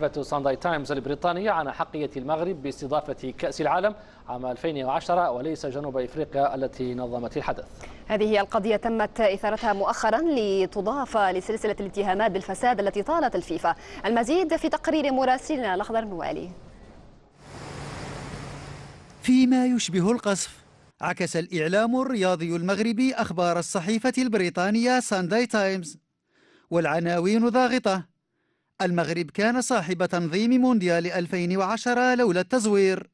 صحيفة سانداي تايمز البريطانية عن أحقية المغرب باستضافة كأس العالم عام 2010 وليس جنوب إفريقيا التي نظمت الحدث هذه القضية تمت إثارتها مؤخرا لتضاف لسلسلة الاتهامات بالفساد التي طالت الفيفا المزيد في تقرير مراسلنا الأخضر موالي فيما يشبه القصف عكس الإعلام الرياضي المغربي أخبار الصحيفة البريطانية سانداي تايمز والعناوين ضاغطة المغرب كان صاحب تنظيم مونديال 2010 لولا التزوير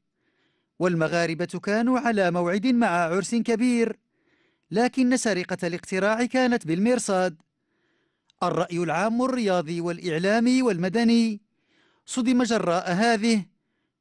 والمغاربة كانوا على موعد مع عرس كبير لكن سرقة الاقتراع كانت بالمرصاد الرأي العام الرياضي والإعلامي والمدني صدم جراء هذه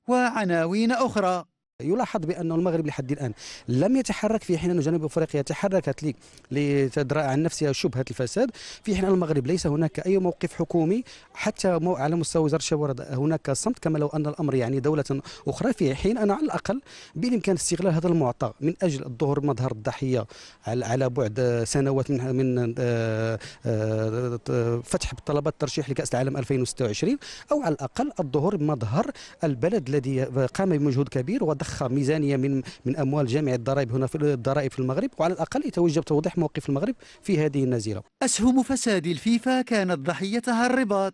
وعناوين أخرى يلاحظ بأن المغرب لحد الآن لم يتحرك في حين أن جنوب أفريقيا تحركت لتدرأ عن نفسها شبهة الفساد في حين المغرب ليس هناك أي موقف حكومي حتى على مستوى وزارة الشباب هناك صمت كما لو أن الأمر يعني دولة أخرى في حين أن على الأقل بالإمكان استغلال هذا المعطى من أجل الظهور مظهر الضحية على بعد سنوات من من آه، آه، فتح طلبات الترشيح لكأس العالم 2026 أو على الأقل الظهور بمظهر البلد الذي قام بمجهود كبير و تتأخر ميزانية من من أموال جامع الضرائب هنا في الضرائب في المغرب وعلى الأقل يتوجب توضيح موقف المغرب في هذه النزيرة أسهم فساد الفيفا كانت ضحيتها الرباط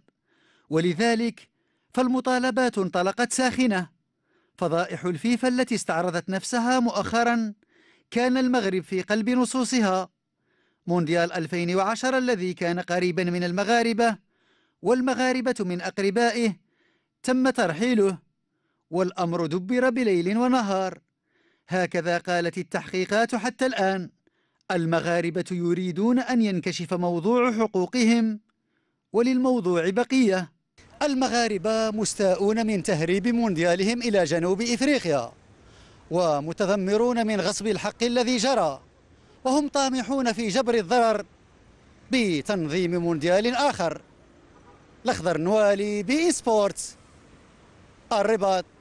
ولذلك فالمطالبات انطلقت ساخنة فضائح الفيفا التي استعرضت نفسها مؤخرا كان المغرب في قلب نصوصها مونديال 2010 الذي كان قريبا من المغاربة والمغاربة من أقربائه تم ترحيله والأمر دبر بليل ونهار هكذا قالت التحقيقات حتى الآن المغاربة يريدون أن ينكشف موضوع حقوقهم وللموضوع بقية المغاربة مستاءون من تهريب مونديالهم إلى جنوب إفريقيا ومتذمرون من غصب الحق الذي جرى وهم طامحون في جبر الضرر بتنظيم مونديال آخر الأخضر نوالي سبورتس الرباط